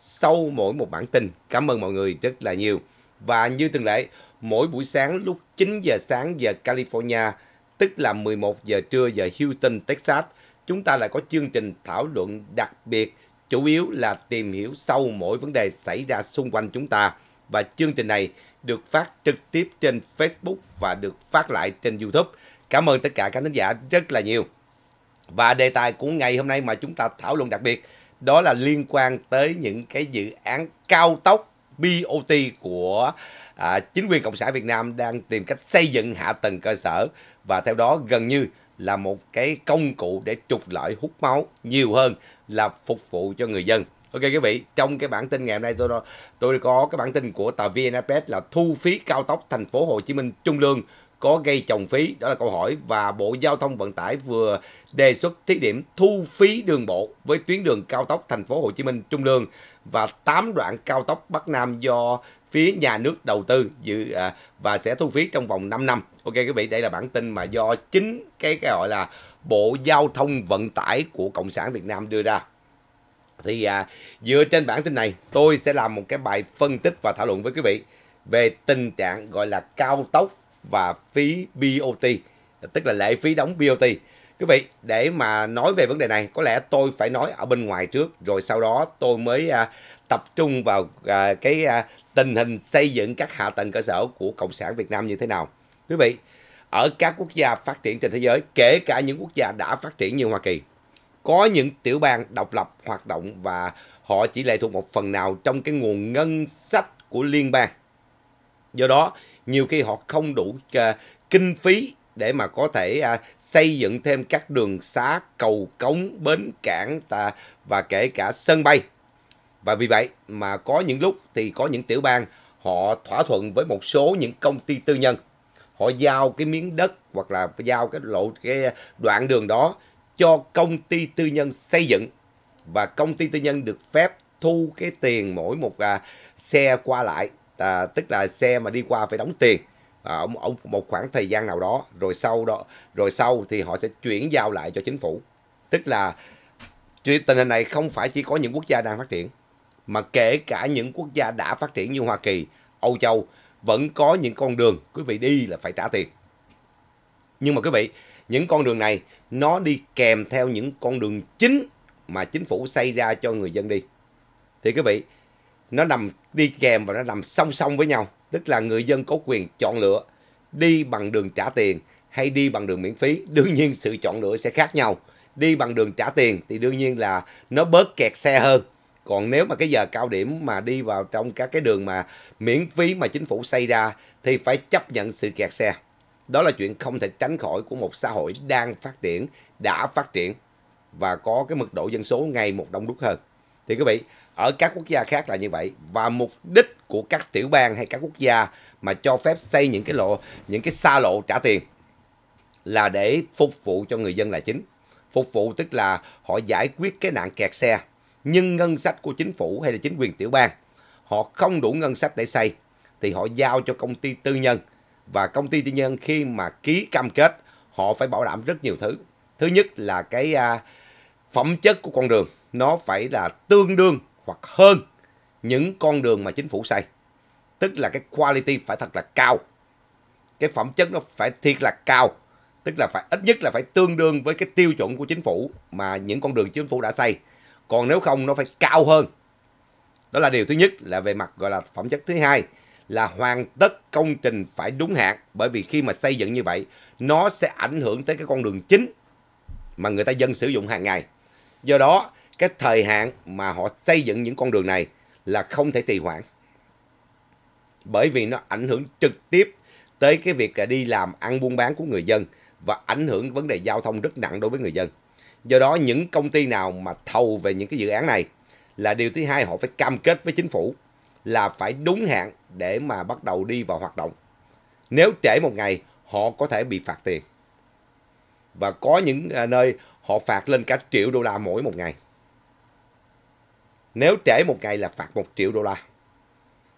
sau mỗi một bản tin. Cảm ơn mọi người rất là nhiều. Và như thường lệ, mỗi buổi sáng lúc 9 giờ sáng giờ California, tức là 11 giờ trưa giờ Houston, Texas, chúng ta lại có chương trình thảo luận đặc biệt, chủ yếu là tìm hiểu sâu mỗi vấn đề xảy ra xung quanh chúng ta. Và chương trình này được phát trực tiếp trên Facebook và được phát lại trên YouTube. Cảm ơn tất cả các khán giả rất là nhiều. Và đề tài của ngày hôm nay mà chúng ta thảo luận đặc biệt đó là liên quan tới những cái dự án cao tốc BOT của à, chính quyền Cộng sản Việt Nam đang tìm cách xây dựng hạ tầng cơ sở và theo đó gần như là một cái công cụ để trục lợi hút máu nhiều hơn là phục vụ cho người dân. Ok quý vị, trong cái bản tin ngày hôm nay tôi tôi có cái bản tin của tờ VNFS là thu phí cao tốc thành phố Hồ Chí Minh Trung Lương có gây trồng phí? Đó là câu hỏi và Bộ Giao thông Vận tải vừa đề xuất thí điểm thu phí đường bộ với tuyến đường cao tốc thành phố Hồ Chí Minh Trung Lương và 8 đoạn cao tốc Bắc Nam do phía nhà nước đầu tư dự à, và sẽ thu phí trong vòng 5 năm. Ok quý vị, đây là bản tin mà do chính cái cái gọi là Bộ Giao thông Vận tải của Cộng sản Việt Nam đưa ra. Thì à, dựa trên bản tin này, tôi sẽ làm một cái bài phân tích và thảo luận với quý vị về tình trạng gọi là cao tốc và phí BOT, tức là lệ phí đóng BOT. Quý vị, để mà nói về vấn đề này, có lẽ tôi phải nói ở bên ngoài trước, rồi sau đó tôi mới à, tập trung vào à, cái à, tình hình xây dựng các hạ tầng cơ sở của Cộng sản Việt Nam như thế nào. Quý vị, ở các quốc gia phát triển trên thế giới, kể cả những quốc gia đã phát triển như Hoa Kỳ, có những tiểu bang độc lập hoạt động và họ chỉ lệ thuộc một phần nào trong cái nguồn ngân sách của liên bang. Do đó, nhiều khi họ không đủ uh, kinh phí để mà có thể à, xây dựng thêm các đường xá, cầu cống, bến cảng à, và kể cả sân bay. Và vì vậy mà có những lúc thì có những tiểu bang họ thỏa thuận với một số những công ty tư nhân. Họ giao cái miếng đất hoặc là giao cái lộ cái đoạn đường đó cho công ty tư nhân xây dựng và công ty tư nhân được phép thu cái tiền mỗi một à, xe qua lại à, tức là xe mà đi qua phải đóng tiền ở à, một khoảng thời gian nào đó rồi sau đó rồi sau thì họ sẽ chuyển giao lại cho chính phủ tức là tình hình này không phải chỉ có những quốc gia đang phát triển mà kể cả những quốc gia đã phát triển như Hoa Kỳ, Âu Châu vẫn có những con đường quý vị đi là phải trả tiền. Nhưng mà quý vị, những con đường này nó đi kèm theo những con đường chính mà chính phủ xây ra cho người dân đi. Thì quý vị, nó nằm đi kèm và nó nằm song song với nhau tức là người dân có quyền chọn lựa đi bằng đường trả tiền hay đi bằng đường miễn phí đương nhiên sự chọn lựa sẽ khác nhau đi bằng đường trả tiền thì đương nhiên là nó bớt kẹt xe hơn còn nếu mà cái giờ cao điểm mà đi vào trong các cái đường mà miễn phí mà chính phủ xây ra thì phải chấp nhận sự kẹt xe đó là chuyện không thể tránh khỏi của một xã hội đang phát triển đã phát triển và có cái mật độ dân số ngày một đông đúc hơn thì quý vị ở các quốc gia khác là như vậy và mục đích của các tiểu bang hay các quốc gia mà cho phép xây những cái lộ những cái xa lộ trả tiền là để phục vụ cho người dân là chính phục vụ tức là họ giải quyết cái nạn kẹt xe nhưng ngân sách của chính phủ hay là chính quyền tiểu bang họ không đủ ngân sách để xây thì họ giao cho công ty tư nhân và công ty tư nhân khi mà ký cam kết họ phải bảo đảm rất nhiều thứ thứ nhất là cái à, phẩm chất của con đường nó phải là tương đương hoặc hơn những con đường mà chính phủ xây. Tức là cái quality phải thật là cao. Cái phẩm chất nó phải thiệt là cao. Tức là phải ít nhất là phải tương đương với cái tiêu chuẩn của chính phủ mà những con đường chính phủ đã xây. Còn nếu không nó phải cao hơn. Đó là điều thứ nhất là về mặt gọi là phẩm chất thứ hai là hoàn tất công trình phải đúng hạn bởi vì khi mà xây dựng như vậy nó sẽ ảnh hưởng tới cái con đường chính mà người ta dân sử dụng hàng ngày. Do đó cái thời hạn mà họ xây dựng những con đường này là không thể trì hoãn. Bởi vì nó ảnh hưởng trực tiếp tới cái việc đi làm ăn buôn bán của người dân và ảnh hưởng vấn đề giao thông rất nặng đối với người dân. Do đó những công ty nào mà thầu về những cái dự án này là điều thứ hai họ phải cam kết với chính phủ là phải đúng hạn để mà bắt đầu đi vào hoạt động. Nếu trễ một ngày họ có thể bị phạt tiền. Và có những à, nơi họ phạt lên cả triệu đô la mỗi một ngày. Nếu trễ một ngày là phạt 1 triệu đô la.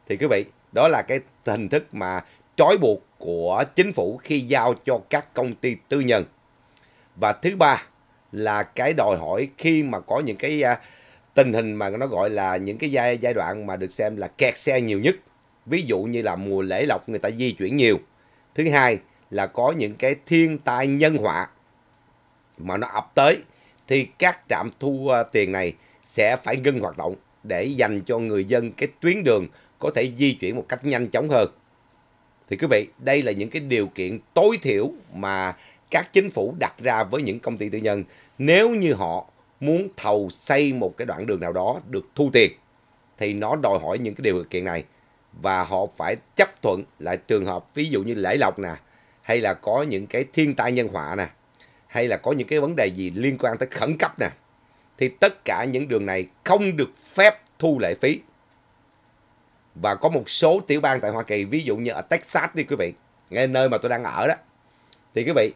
Thì quý vị, đó là cái hình thức mà trói buộc của chính phủ khi giao cho các công ty tư nhân. Và thứ ba là cái đòi hỏi khi mà có những cái à, tình hình mà nó gọi là những cái giai, giai đoạn mà được xem là kẹt xe nhiều nhất. Ví dụ như là mùa lễ lộc người ta di chuyển nhiều. Thứ hai là có những cái thiên tai nhân họa mà nó ập tới thì các trạm thu à, tiền này sẽ phải ngưng hoạt động để dành cho người dân cái tuyến đường có thể di chuyển một cách nhanh chóng hơn. Thì quý vị, đây là những cái điều kiện tối thiểu mà các chính phủ đặt ra với những công ty tư nhân nếu như họ muốn thầu xây một cái đoạn đường nào đó được thu tiền thì nó đòi hỏi những cái điều kiện này và họ phải chấp thuận lại trường hợp ví dụ như lễ lộc nè hay là có những cái thiên tai nhân họa nè hay là có những cái vấn đề gì liên quan tới khẩn cấp nè thì tất cả những đường này không được phép thu lệ phí. Và có một số tiểu bang tại Hoa Kỳ, ví dụ như ở Texas đi quý vị, ngay nơi mà tôi đang ở đó. Thì quý vị,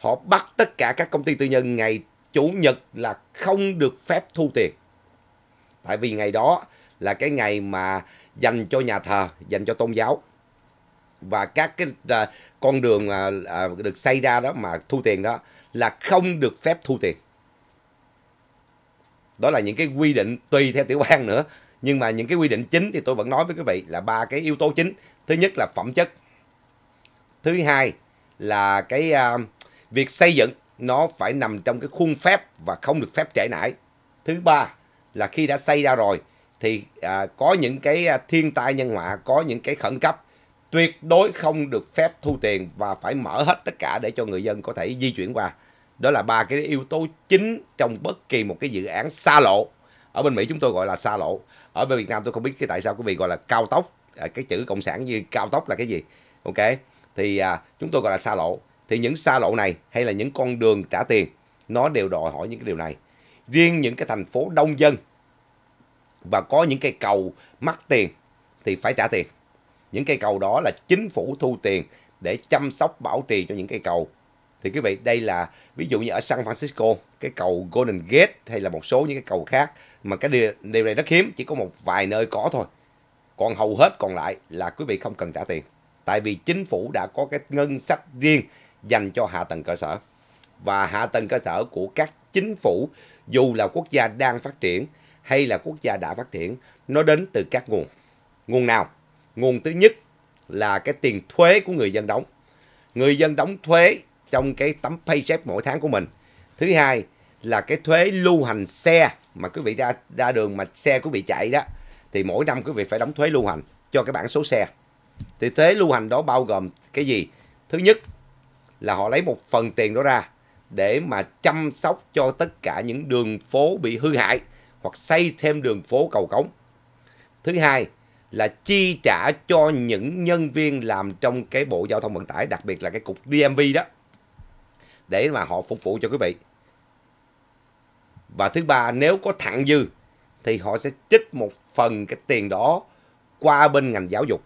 họ bắt tất cả các công ty tư nhân ngày Chủ nhật là không được phép thu tiền. Tại vì ngày đó là cái ngày mà dành cho nhà thờ, dành cho tôn giáo. Và các cái à, con đường à, à, được xây ra đó mà thu tiền đó là không được phép thu tiền đó là những cái quy định tùy theo tiểu bang nữa nhưng mà những cái quy định chính thì tôi vẫn nói với quý vị là ba cái yếu tố chính thứ nhất là phẩm chất thứ hai là cái uh, việc xây dựng nó phải nằm trong cái khuôn phép và không được phép trễ nải thứ ba là khi đã xây ra rồi thì à, có những cái à, thiên tai nhân họa có những cái khẩn cấp tuyệt đối không được phép thu tiền và phải mở hết tất cả để cho người dân có thể di chuyển qua đó là ba cái yếu tố chính trong bất kỳ một cái dự án xa lộ ở bên mỹ chúng tôi gọi là xa lộ ở bên việt nam tôi không biết cái tại sao quý vị gọi là cao tốc à, cái chữ cộng sản như cao tốc là cái gì ok thì à, chúng tôi gọi là xa lộ thì những xa lộ này hay là những con đường trả tiền nó đều đòi hỏi những cái điều này riêng những cái thành phố đông dân và có những cây cầu mắc tiền thì phải trả tiền những cây cầu đó là chính phủ thu tiền để chăm sóc bảo trì cho những cây cầu thì quý vị đây là ví dụ như ở San Francisco cái cầu Golden Gate hay là một số những cái cầu khác mà cái điều, điều này rất hiếm chỉ có một vài nơi có thôi còn hầu hết còn lại là quý vị không cần trả tiền tại vì chính phủ đã có cái ngân sách riêng dành cho hạ tầng cơ sở và hạ tầng cơ sở của các chính phủ dù là quốc gia đang phát triển hay là quốc gia đã phát triển nó đến từ các nguồn nguồn nào nguồn thứ nhất là cái tiền thuế của người dân đóng người dân đóng thuế trong cái tấm paycheck mỗi tháng của mình thứ hai là cái thuế lưu hành xe mà quý vị ra ra đường mà xe quý vị chạy đó thì mỗi năm quý vị phải đóng thuế lưu hành cho cái bảng số xe thì thuế lưu hành đó bao gồm cái gì thứ nhất là họ lấy một phần tiền đó ra để mà chăm sóc cho tất cả những đường phố bị hư hại hoặc xây thêm đường phố cầu cống thứ hai là chi trả cho những nhân viên làm trong cái bộ giao thông vận tải đặc biệt là cái cục DMV đó để mà họ phục vụ cho quý vị. Và thứ ba, nếu có thặng dư thì họ sẽ trích một phần cái tiền đó qua bên ngành giáo dục.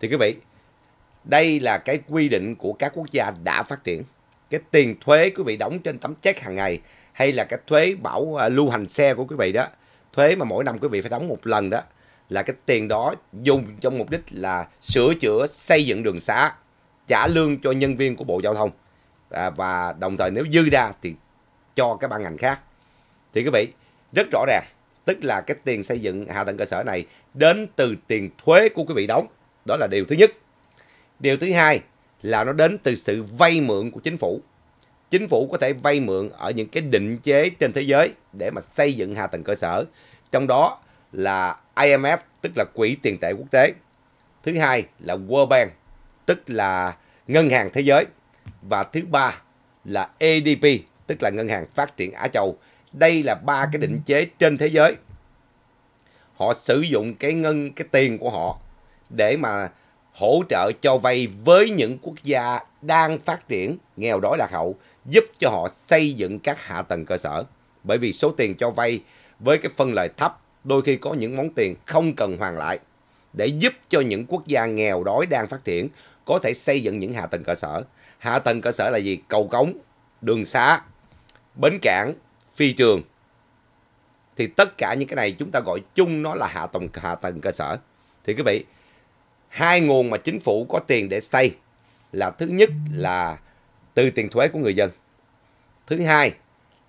Thì quý vị, đây là cái quy định của các quốc gia đã phát triển. Cái tiền thuế quý vị đóng trên tấm check hàng ngày hay là cái thuế bảo à, lưu hành xe của quý vị đó, thuế mà mỗi năm quý vị phải đóng một lần đó là cái tiền đó dùng trong mục đích là sửa chữa xây dựng đường xá trả lương cho nhân viên của Bộ Giao thông à, và đồng thời nếu dư ra thì cho các ban ngành khác. Thì quý vị, rất rõ ràng, tức là cái tiền xây dựng hạ tầng cơ sở này đến từ tiền thuế của quý vị đóng. Đó là điều thứ nhất. Điều thứ hai là nó đến từ sự vay mượn của chính phủ. Chính phủ có thể vay mượn ở những cái định chế trên thế giới để mà xây dựng hạ tầng cơ sở. Trong đó là IMF, tức là Quỹ tiền tệ quốc tế. Thứ hai là World Bank, tức là Ngân hàng Thế giới. Và thứ ba là ADP, tức là Ngân hàng Phát triển Á Châu. Đây là ba cái định chế trên thế giới. Họ sử dụng cái ngân cái tiền của họ để mà hỗ trợ cho vay với những quốc gia đang phát triển, nghèo đói lạc hậu, giúp cho họ xây dựng các hạ tầng cơ sở. Bởi vì số tiền cho vay với cái phân lợi thấp, đôi khi có những món tiền không cần hoàn lại để giúp cho những quốc gia nghèo đói đang phát triển có thể xây dựng những hạ tầng cơ sở. Hạ tầng cơ sở là gì? Cầu cống, đường xá, bến cảng, phi trường. Thì tất cả những cái này chúng ta gọi chung nó là hạ tầng hạ tầng cơ sở. Thì quý vị, hai nguồn mà chính phủ có tiền để xây là thứ nhất là từ tiền thuế của người dân. Thứ hai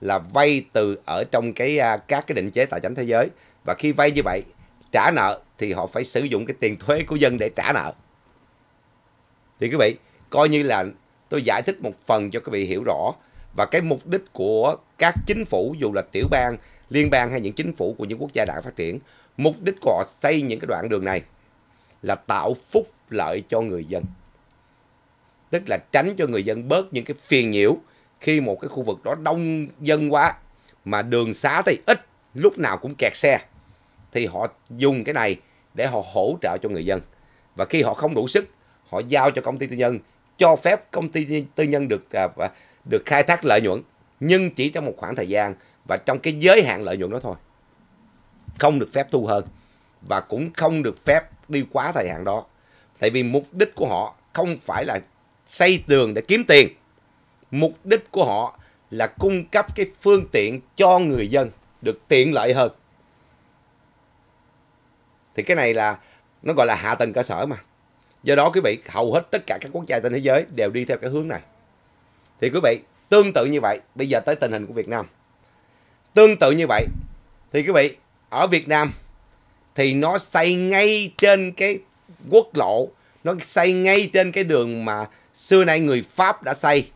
là vay từ ở trong cái à, các cái định chế tài chính thế giới và khi vay như vậy trả nợ thì họ phải sử dụng cái tiền thuế của dân để trả nợ thì quý vị coi như là tôi giải thích một phần cho quý vị hiểu rõ và cái mục đích của các chính phủ dù là tiểu bang liên bang hay những chính phủ của những quốc gia đang phát triển mục đích của họ xây những cái đoạn đường này là tạo phúc lợi cho người dân tức là tránh cho người dân bớt những cái phiền nhiễu khi một cái khu vực đó đông dân quá mà đường xá thì ít lúc nào cũng kẹt xe thì họ dùng cái này để họ hỗ trợ cho người dân và khi họ không đủ sức họ giao cho công ty tư nhân cho phép công ty tư nhân được à, được khai thác lợi nhuận nhưng chỉ trong một khoảng thời gian và trong cái giới hạn lợi nhuận đó thôi không được phép thu hơn và cũng không được phép đi quá thời hạn đó tại vì mục đích của họ không phải là xây tường để kiếm tiền mục đích của họ là cung cấp cái phương tiện cho người dân được tiện lợi hơn thì cái này là nó gọi là hạ tầng cơ sở mà do đó quý vị hầu hết tất cả các quốc gia trên thế giới đều đi theo cái hướng này thì quý vị tương tự như vậy bây giờ tới tình hình của Việt Nam tương tự như vậy thì quý vị ở Việt Nam thì nó xây ngay trên cái quốc lộ nó xây ngay trên cái đường mà xưa nay người Pháp đã xây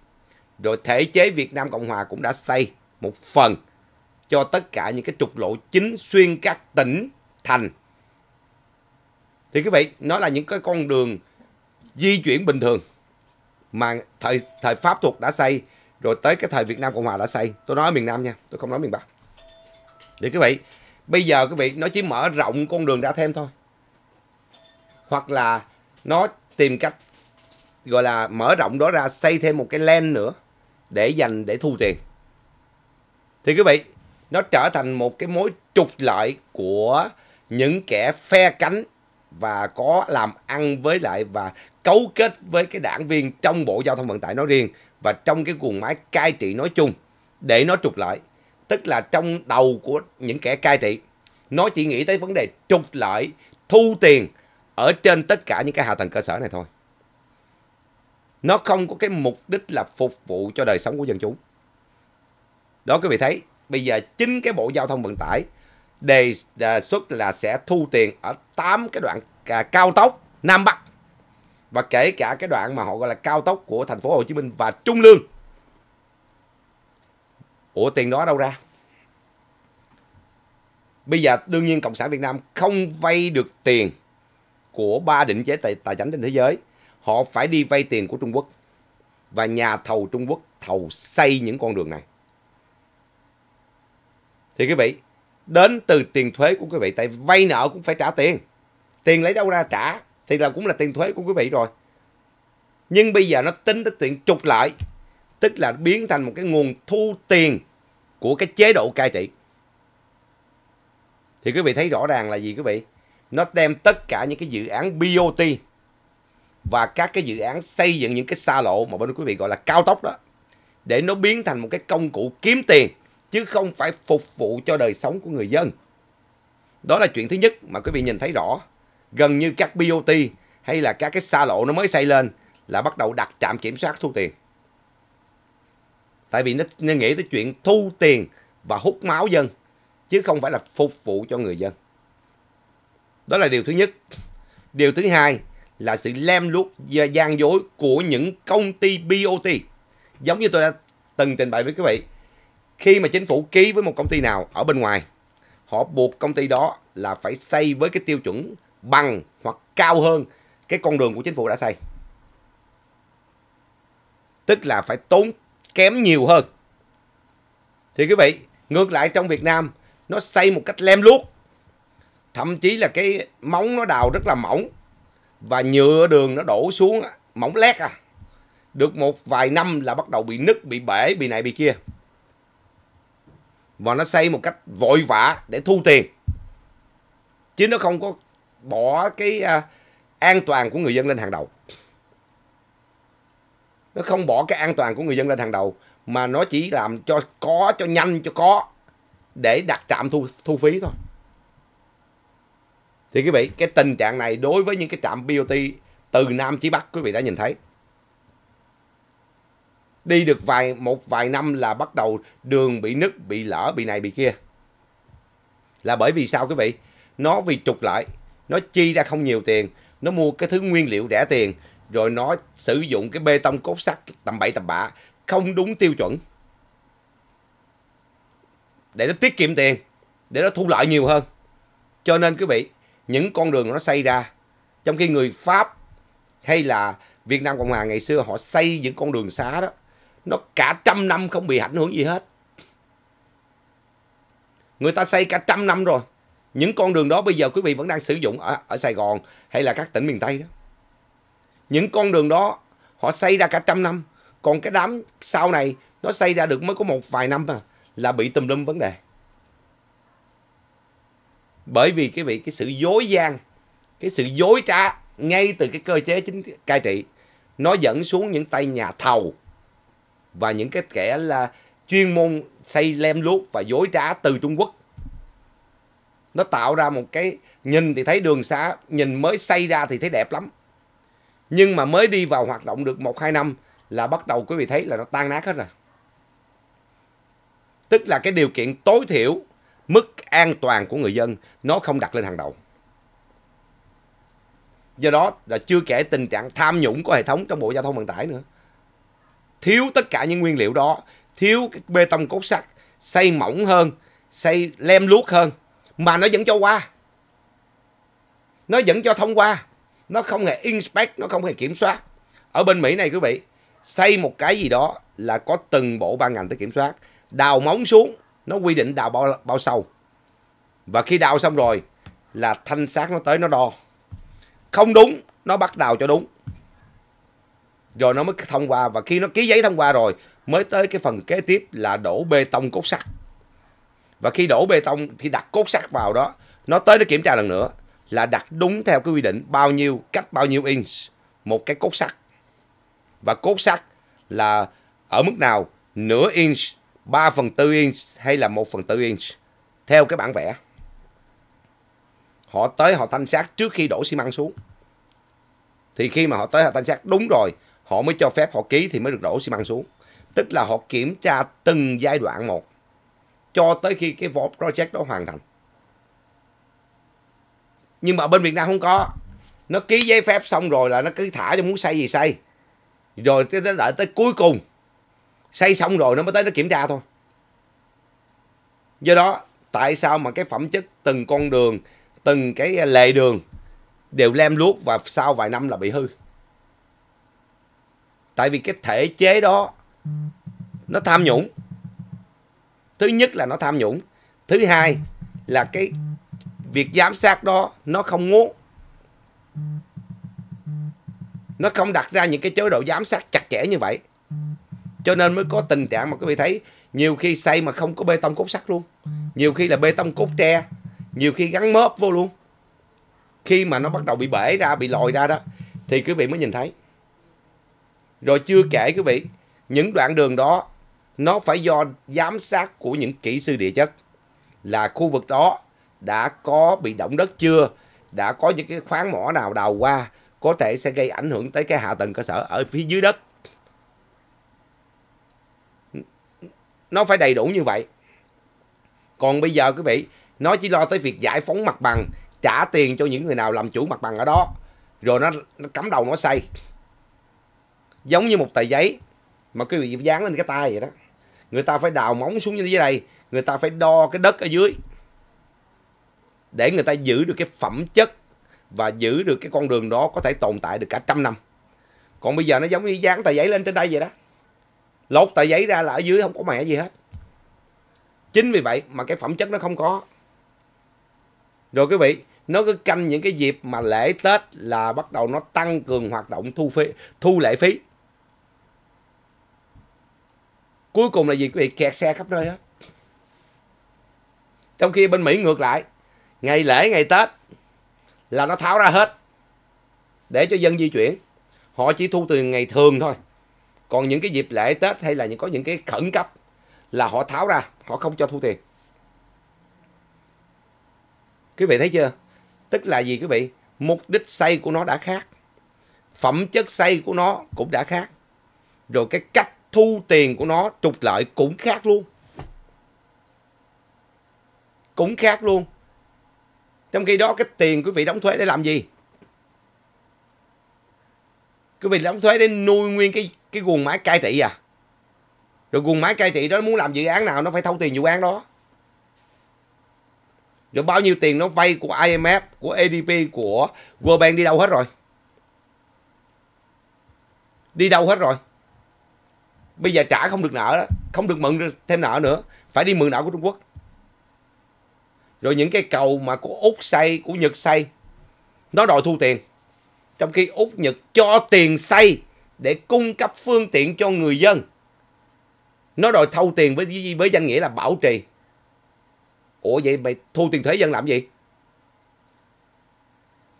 rồi thể chế Việt Nam Cộng Hòa cũng đã xây một phần cho tất cả những cái trục lộ chính xuyên các tỉnh thành thì quý vị nó là những cái con đường di chuyển bình thường mà thời thời pháp thuộc đã xây rồi tới cái thời Việt Nam Cộng hòa đã xây tôi nói miền Nam nha tôi không nói miền Bắc để quý vị bây giờ quý vị nó chỉ mở rộng con đường ra thêm thôi hoặc là nó tìm cách gọi là mở rộng đó ra xây thêm một cái len nữa để dành để thu tiền thì quý vị nó trở thành một cái mối trục lợi của những kẻ phe cánh và có làm ăn với lại và cấu kết với cái đảng viên trong Bộ Giao thông Vận tải nói riêng và trong cái cuồng máy cai trị nói chung để nó trục lợi. Tức là trong đầu của những kẻ cai trị, nó chỉ nghĩ tới vấn đề trục lợi, thu tiền ở trên tất cả những cái hạ tầng cơ sở này thôi. Nó không có cái mục đích là phục vụ cho đời sống của dân chúng. Đó quý vị thấy, bây giờ chính cái Bộ Giao thông Vận tải đề à, xuất là sẽ thu tiền ở 8 cái đoạn à, cao tốc Nam Bắc và kể cả cái đoạn mà họ gọi là cao tốc của thành phố Hồ Chí Minh và Trung Lương. Ủa tiền đó đâu ra? Bây giờ đương nhiên Cộng sản Việt Nam không vay được tiền của ba định chế tài, tài chính trên thế giới. Họ phải đi vay tiền của Trung Quốc. Và nhà thầu Trung Quốc thầu xây những con đường này. Thì quý vị, đến từ tiền thuế của quý vị tại vay nợ cũng phải trả tiền tiền lấy đâu ra trả thì là cũng là tiền thuế của quý vị rồi nhưng bây giờ nó tính tới chuyện trục lợi, tức là biến thành một cái nguồn thu tiền của cái chế độ cai trị thì quý vị thấy rõ ràng là gì quý vị nó đem tất cả những cái dự án BOT và các cái dự án xây dựng những cái xa lộ mà bên quý vị gọi là cao tốc đó để nó biến thành một cái công cụ kiếm tiền chứ không phải phục vụ cho đời sống của người dân. Đó là chuyện thứ nhất mà quý vị nhìn thấy rõ. Gần như các BOT hay là các cái xa lộ nó mới xây lên là bắt đầu đặt trạm kiểm soát thu tiền. Tại vì nó, nó nghĩ tới chuyện thu tiền và hút máu dân, chứ không phải là phục vụ cho người dân. Đó là điều thứ nhất. Điều thứ hai là sự lem luốc và gian dối của những công ty BOT. Giống như tôi đã từng trình bày với quý vị, khi mà chính phủ ký với một công ty nào ở bên ngoài họ buộc công ty đó là phải xây với cái tiêu chuẩn bằng hoặc cao hơn cái con đường của chính phủ đã xây tức là phải tốn kém nhiều hơn thì quý vị ngược lại trong Việt Nam nó xây một cách lem luốc thậm chí là cái móng nó đào rất là mỏng và nhựa đường nó đổ xuống mỏng lét à được một vài năm là bắt đầu bị nứt bị bể bị này bị kia và nó xây một cách vội vã để thu tiền chứ nó không có bỏ cái uh, an toàn của người dân lên hàng đầu nó không bỏ cái an toàn của người dân lên hàng đầu mà nó chỉ làm cho có cho nhanh cho có để đặt trạm thu thu phí thôi thì quý vị cái tình trạng này đối với những cái trạm BOT từ Nam chí Bắc quý vị đã nhìn thấy đi được vài một vài năm là bắt đầu đường bị nứt bị lở bị này bị kia là bởi vì sao quý vị nó vì trục lại nó chi ra không nhiều tiền nó mua cái thứ nguyên liệu rẻ tiền rồi nó sử dụng cái bê tông cốt sắt tầm bậy tầm bạ không đúng tiêu chuẩn để nó tiết kiệm tiền để nó thu lợi nhiều hơn cho nên quý vị những con đường nó xây ra trong khi người pháp hay là Việt Nam Cộng Hòa ngày xưa họ xây những con đường xá đó nó cả trăm năm không bị ảnh hưởng gì hết người ta xây cả trăm năm rồi những con đường đó bây giờ quý vị vẫn đang sử dụng ở, ở Sài Gòn hay là các tỉnh miền Tây đó những con đường đó họ xây ra cả trăm năm còn cái đám sau này nó xây ra được mới có một vài năm mà là bị tùm lum vấn đề bởi vì cái vị cái sự dối gian cái sự dối trá ngay từ cái cơ chế chính cai trị nó dẫn xuống những tay nhà thầu và những cái kẻ là chuyên môn xây lem lút và dối trá từ Trung Quốc. Nó tạo ra một cái nhìn thì thấy đường xá, nhìn mới xây ra thì thấy đẹp lắm. Nhưng mà mới đi vào hoạt động được 1 2 năm là bắt đầu quý vị thấy là nó tan nát hết rồi. Tức là cái điều kiện tối thiểu, mức an toàn của người dân nó không đặt lên hàng đầu. Do đó là chưa kể tình trạng tham nhũng của hệ thống trong Bộ Giao thông Vận tải nữa thiếu tất cả những nguyên liệu đó thiếu cái bê tông cốt sắt xây mỏng hơn xây lem luốc hơn mà nó vẫn cho qua nó vẫn cho thông qua nó không hề inspect nó không hề kiểm soát ở bên mỹ này quý vị xây một cái gì đó là có từng bộ ban ngành tới kiểm soát đào móng xuống nó quy định đào bao bao sâu và khi đào xong rồi là thanh sát nó tới nó đo không đúng nó bắt đào cho đúng rồi nó mới thông qua và khi nó ký giấy thông qua rồi mới tới cái phần kế tiếp là đổ bê tông cốt sắt và khi đổ bê tông thì đặt cốt sắt vào đó nó tới nó kiểm tra lần nữa là đặt đúng theo cái quy định bao nhiêu cách bao nhiêu inch một cái cốt sắt và cốt sắt là ở mức nào nửa inch 3 phần tư inch hay là 1 phần tư inch theo cái bản vẽ họ tới họ thanh sát trước khi đổ xi măng xuống thì khi mà họ tới họ thanh sát đúng rồi họ mới cho phép họ ký thì mới được đổ xi măng xuống tức là họ kiểm tra từng giai đoạn một cho tới khi cái project đó hoàn thành nhưng mà bên Việt Nam không có nó ký giấy phép xong rồi là nó cứ thả cho muốn xây gì xây rồi tới đợi tới cuối cùng xây xong rồi nó mới tới nó kiểm tra thôi do đó tại sao mà cái phẩm chất từng con đường từng cái lề đường đều lem luốc và sau vài năm là bị hư tại vì cái thể chế đó nó tham nhũng thứ nhất là nó tham nhũng thứ hai là cái việc giám sát đó nó không muốn nó không đặt ra những cái chế độ giám sát chặt chẽ như vậy cho nên mới có tình trạng mà quý vị thấy nhiều khi xây mà không có bê tông cốt sắt luôn nhiều khi là bê tông cốt tre nhiều khi gắn mớp vô luôn khi mà nó bắt đầu bị bể ra bị lòi ra đó thì quý vị mới nhìn thấy rồi chưa ừ. kể quý vị, những đoạn đường đó nó phải do giám sát của những kỹ sư địa chất là khu vực đó đã có bị động đất chưa, đã có những cái khoáng mỏ nào đào qua có thể sẽ gây ảnh hưởng tới cái hạ tầng cơ sở ở phía dưới đất. Nó phải đầy đủ như vậy. Còn bây giờ quý vị, nó chỉ lo tới việc giải phóng mặt bằng, trả tiền cho những người nào làm chủ mặt bằng ở đó, rồi nó, nó cắm đầu nó xây giống như một tờ giấy mà quý vị dán lên cái tay vậy đó người ta phải đào móng xuống dưới đây người ta phải đo cái đất ở dưới để người ta giữ được cái phẩm chất và giữ được cái con đường đó có thể tồn tại được cả trăm năm còn bây giờ nó giống như dán tờ giấy lên trên đây vậy đó lột tờ giấy ra là ở dưới không có mẹ gì hết chính vì vậy mà cái phẩm chất nó không có rồi quý vị nó cứ canh những cái dịp mà lễ tết là bắt đầu nó tăng cường hoạt động thu phí thu lệ phí Cuối cùng là gì quý vị kẹt xe khắp nơi hết. Trong khi bên Mỹ ngược lại, ngày lễ, ngày Tết là nó tháo ra hết để cho dân di chuyển. Họ chỉ thu tiền ngày thường thôi. Còn những cái dịp lễ Tết hay là những có những cái khẩn cấp là họ tháo ra, họ không cho thu tiền. Quý vị thấy chưa? Tức là gì quý vị? Mục đích xây của nó đã khác. Phẩm chất xây của nó cũng đã khác. Rồi cái cách thu tiền của nó trục lợi cũng khác luôn cũng khác luôn trong khi đó cái tiền quý vị đóng thuế để làm gì quý vị đóng thuế để nuôi nguyên cái cái guồng máy cai trị à rồi guồng máy cai trị đó muốn làm dự án nào nó phải thâu tiền dự án đó rồi bao nhiêu tiền nó vay của IMF của ADP của World Bank đi đâu hết rồi đi đâu hết rồi bây giờ trả không được nợ đó không được mượn thêm nợ nữa phải đi mượn nợ của trung quốc rồi những cái cầu mà của úc xây của nhật xây nó đòi thu tiền trong khi úc nhật cho tiền xây để cung cấp phương tiện cho người dân nó đòi thâu tiền với với danh nghĩa là bảo trì ủa vậy mày thu tiền thuế dân làm gì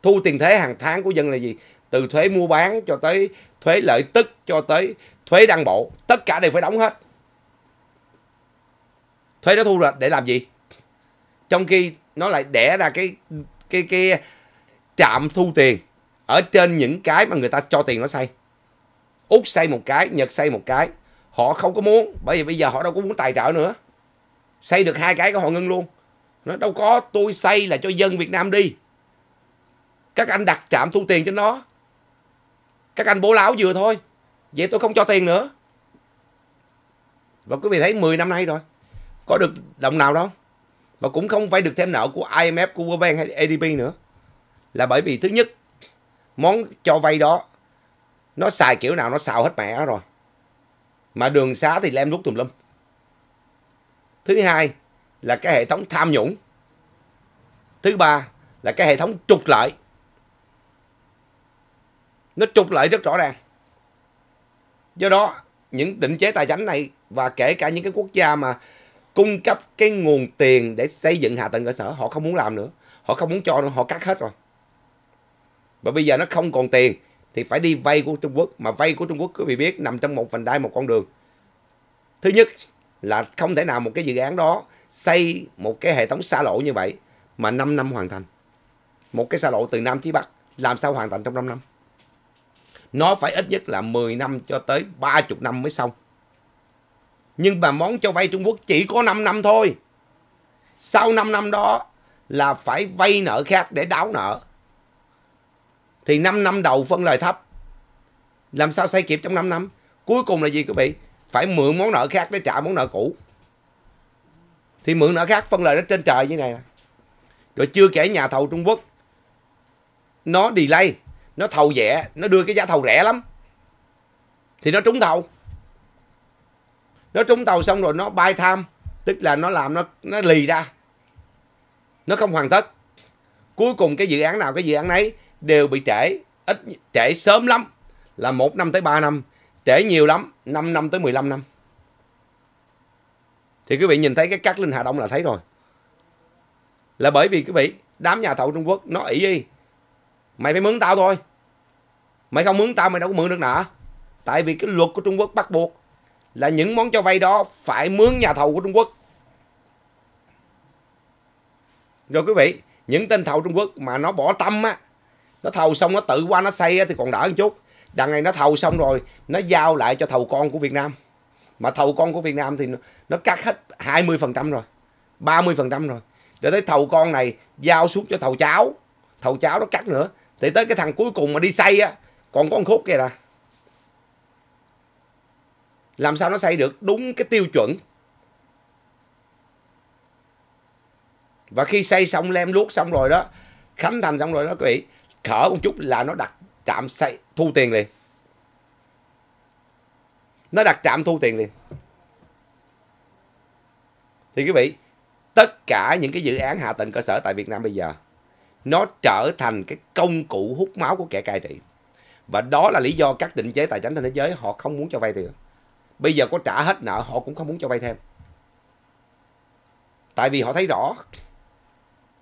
thu tiền thuế hàng tháng của dân là gì từ thuế mua bán cho tới thuế lợi tức cho tới thuế đăng bộ, tất cả đều phải đóng hết. Thuế đó thu rồi để làm gì? Trong khi nó lại đẻ ra cái cái cái trạm thu tiền ở trên những cái mà người ta cho tiền nó xây. út xây một cái, Nhật xây một cái. Họ không có muốn, bởi vì bây giờ họ đâu có muốn tài trợ nữa. Xây được hai cái của họ ngưng luôn. Nó đâu có, tôi xây là cho dân Việt Nam đi. Các anh đặt trạm thu tiền cho nó. Các anh bố láo vừa thôi. Vậy tôi không cho tiền nữa. Và quý vị thấy 10 năm nay rồi. Có được đồng nào đâu. Và cũng không phải được thêm nợ của IMF, của World Bank hay ADB nữa. Là bởi vì thứ nhất, món cho vay đó nó xài kiểu nào nó xào hết mẹ rồi. Mà đường xá thì lem lút tùm lum. Thứ hai là cái hệ thống tham nhũng. Thứ ba là cái hệ thống trục lợi. Nó trục lợi rất rõ ràng do đó những định chế tài chính này và kể cả những cái quốc gia mà cung cấp cái nguồn tiền để xây dựng hạ tầng cơ sở họ không muốn làm nữa họ không muốn cho nữa họ cắt hết rồi và bây giờ nó không còn tiền thì phải đi vay của Trung Quốc mà vay của Trung Quốc quý vị biết nằm trong một vành đai một con đường thứ nhất là không thể nào một cái dự án đó xây một cái hệ thống xa lộ như vậy mà 5 năm hoàn thành một cái xa lộ từ Nam chí Bắc làm sao hoàn thành trong 5 năm nó phải ít nhất là 10 năm cho tới 30 năm mới xong. Nhưng mà món cho vay Trung Quốc chỉ có 5 năm thôi. Sau 5 năm đó là phải vay nợ khác để đáo nợ. Thì 5 năm đầu phân lời thấp. Làm sao xây kịp trong 5 năm? Cuối cùng là gì quý vị? Phải mượn món nợ khác để trả món nợ cũ. Thì mượn nợ khác phân lời nó trên trời như này. Rồi chưa kể nhà thầu Trung Quốc nó delay nó thầu rẻ nó đưa cái giá thầu rẻ lắm thì nó trúng thầu nó trúng thầu xong rồi nó bay tham tức là nó làm nó nó lì ra nó không hoàn tất cuối cùng cái dự án nào cái dự án ấy đều bị trễ ít trễ sớm lắm là một năm tới 3 năm trễ nhiều lắm 5 năm tới 15 năm thì quý vị nhìn thấy cái cắt linh hà đông là thấy rồi là bởi vì quý vị đám nhà thầu trung quốc nó ỷ gì mày phải mướn tao thôi mày không mướn tao mày đâu có mượn được nợ tại vì cái luật của trung quốc bắt buộc là những món cho vay đó phải mướn nhà thầu của trung quốc rồi quý vị những tên thầu trung quốc mà nó bỏ tâm á nó thầu xong nó tự qua nó xây á, thì còn đỡ một chút đằng này nó thầu xong rồi nó giao lại cho thầu con của việt nam mà thầu con của việt nam thì nó, nó cắt hết 20% rồi 30% rồi rồi tới thầu con này giao xuống cho thầu cháu thầu cháu nó cắt nữa thì tới cái thằng cuối cùng mà đi xây á còn con khúc kia ra làm sao nó xây được đúng cái tiêu chuẩn và khi xây xong lem luốc xong rồi đó khánh thành xong rồi đó quý vị khở một chút là nó đặt trạm xây thu tiền liền nó đặt trạm thu tiền liền thì quý vị tất cả những cái dự án hạ tầng cơ sở tại việt nam bây giờ nó trở thành cái công cụ hút máu của kẻ cai trị và đó là lý do các định chế tài chính trên thế giới họ không muốn cho vay tiền bây giờ có trả hết nợ họ cũng không muốn cho vay thêm tại vì họ thấy rõ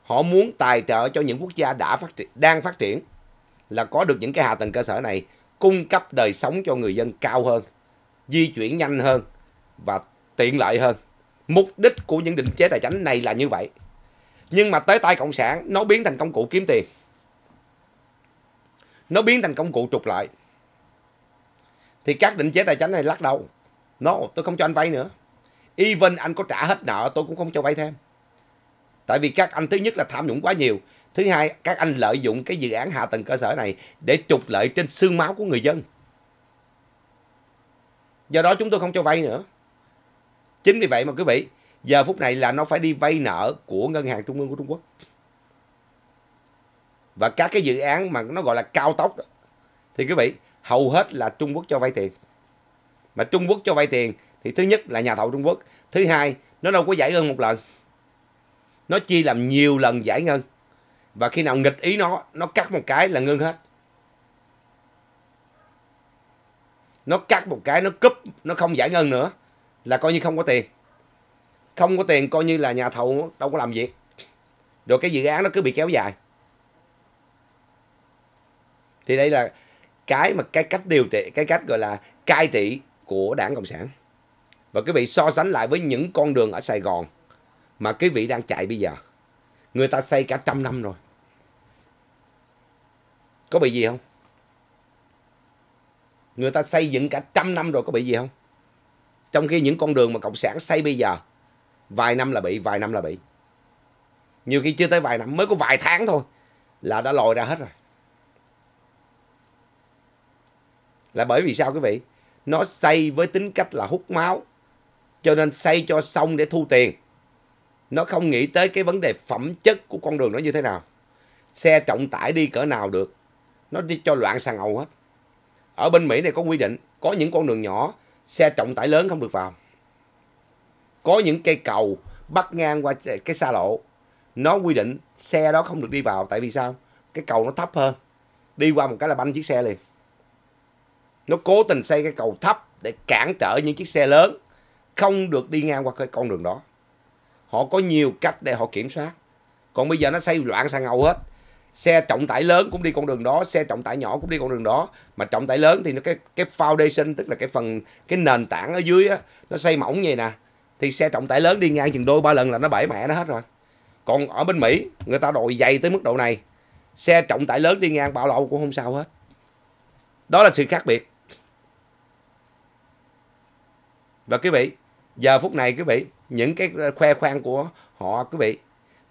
họ muốn tài trợ cho những quốc gia đã phát triển đang phát triển là có được những cái hạ tầng cơ sở này cung cấp đời sống cho người dân cao hơn di chuyển nhanh hơn và tiện lợi hơn mục đích của những định chế tài chính này là như vậy nhưng mà tới tay cộng sản nó biến thành công cụ kiếm tiền nó biến thành công cụ trục lợi thì các định chế tài chính này lắc đầu no tôi không cho anh vay nữa even anh có trả hết nợ tôi cũng không cho vay thêm tại vì các anh thứ nhất là tham nhũng quá nhiều thứ hai các anh lợi dụng cái dự án hạ tầng cơ sở này để trục lợi trên xương máu của người dân do đó chúng tôi không cho vay nữa chính vì vậy mà quý vị giờ phút này là nó phải đi vay nợ của ngân hàng trung ương của trung quốc và các cái dự án mà nó gọi là cao tốc đó, thì quý vị hầu hết là Trung Quốc cho vay tiền mà Trung Quốc cho vay tiền thì thứ nhất là nhà thầu Trung Quốc thứ hai nó đâu có giải ngân một lần nó chia làm nhiều lần giải ngân và khi nào nghịch ý nó nó cắt một cái là ngưng hết nó cắt một cái nó cúp nó không giải ngân nữa là coi như không có tiền không có tiền coi như là nhà thầu đâu có làm việc rồi cái dự án nó cứ bị kéo dài thì đây là cái mà cái cách điều trị cái cách gọi là cai trị của đảng cộng sản và quý vị so sánh lại với những con đường ở sài gòn mà quý vị đang chạy bây giờ người ta xây cả trăm năm rồi có bị gì không người ta xây dựng cả trăm năm rồi có bị gì không trong khi những con đường mà cộng sản xây bây giờ vài năm là bị vài năm là bị nhiều khi chưa tới vài năm mới có vài tháng thôi là đã lòi ra hết rồi Là bởi vì sao quý vị? Nó xây với tính cách là hút máu. Cho nên xây cho xong để thu tiền. Nó không nghĩ tới cái vấn đề phẩm chất của con đường nó như thế nào. Xe trọng tải đi cỡ nào được. Nó đi cho loạn xà ngầu hết. Ở bên Mỹ này có quy định. Có những con đường nhỏ. Xe trọng tải lớn không được vào. Có những cây cầu bắt ngang qua cái xa lộ. Nó quy định xe đó không được đi vào. Tại vì sao? Cái cầu nó thấp hơn. Đi qua một cái là banh chiếc xe liền nó cố tình xây cái cầu thấp để cản trở những chiếc xe lớn không được đi ngang qua cái con đường đó họ có nhiều cách để họ kiểm soát còn bây giờ nó xây loạn sang ngầu hết xe trọng tải lớn cũng đi con đường đó xe trọng tải nhỏ cũng đi con đường đó mà trọng tải lớn thì nó cái cái foundation tức là cái phần cái nền tảng ở dưới á nó xây mỏng vậy nè thì xe trọng tải lớn đi ngang chừng đôi ba lần là nó bể mẹ nó hết rồi còn ở bên mỹ người ta đội dày tới mức độ này xe trọng tải lớn đi ngang bạo lậu cũng không sao hết đó là sự khác biệt Và quý vị, giờ phút này quý vị, những cái khoe khoang của họ quý vị,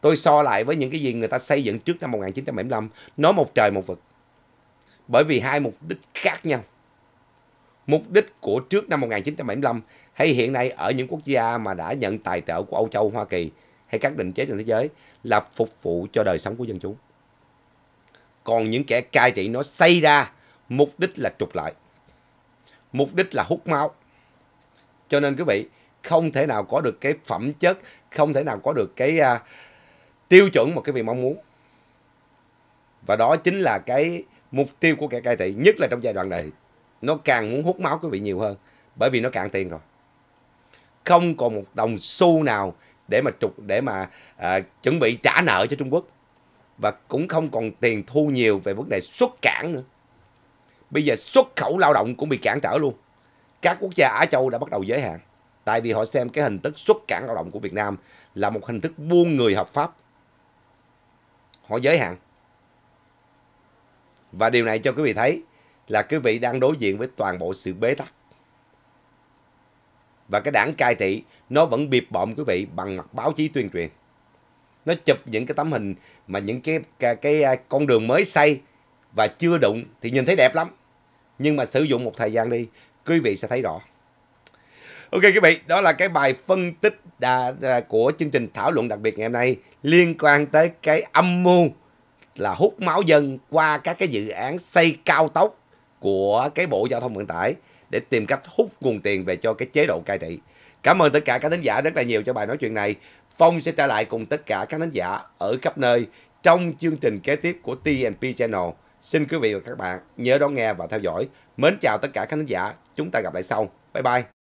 tôi so lại với những cái gì người ta xây dựng trước năm 1975, nó một trời một vực. Bởi vì hai mục đích khác nhau. Mục đích của trước năm 1975 hay hiện nay ở những quốc gia mà đã nhận tài trợ của Âu Châu, Hoa Kỳ hay các định chế trên thế giới là phục vụ cho đời sống của dân chúng. Còn những kẻ cai trị nó xây ra mục đích là trục lợi. Mục đích là hút máu cho nên quý vị không thể nào có được cái phẩm chất, không thể nào có được cái uh, tiêu chuẩn mà quý vị mong muốn. Và đó chính là cái mục tiêu của kẻ cai trị, nhất là trong giai đoạn này. Nó càng muốn hút máu quý vị nhiều hơn, bởi vì nó cạn tiền rồi. Không còn một đồng xu nào để mà trục để mà à, chuẩn bị trả nợ cho Trung Quốc và cũng không còn tiền thu nhiều về vấn đề xuất cảng nữa. Bây giờ xuất khẩu lao động cũng bị cản trở luôn các quốc gia Á Châu đã bắt đầu giới hạn. Tại vì họ xem cái hình thức xuất cảng lao động của Việt Nam là một hình thức buôn người hợp pháp. Họ giới hạn. Và điều này cho quý vị thấy là quý vị đang đối diện với toàn bộ sự bế tắc. Và cái đảng cai trị nó vẫn bịp bọm quý vị bằng mặt báo chí tuyên truyền. Nó chụp những cái tấm hình mà những cái, cái, cái à, con đường mới xây và chưa đụng thì nhìn thấy đẹp lắm. Nhưng mà sử dụng một thời gian đi quý vị sẽ thấy rõ. Ok quý vị, đó là cái bài phân tích đà, đà, của chương trình thảo luận đặc biệt ngày hôm nay liên quan tới cái âm mưu là hút máu dân qua các cái dự án xây cao tốc của cái Bộ Giao thông Vận tải để tìm cách hút nguồn tiền về cho cái chế độ cai trị. Cảm ơn tất cả các thính giả rất là nhiều cho bài nói chuyện này. Phong sẽ trở lại cùng tất cả các thính giả ở khắp nơi trong chương trình kế tiếp của TNP Channel. Xin quý vị và các bạn nhớ đón nghe và theo dõi. Mến chào tất cả khán giả, chúng ta gặp lại sau. Bye bye.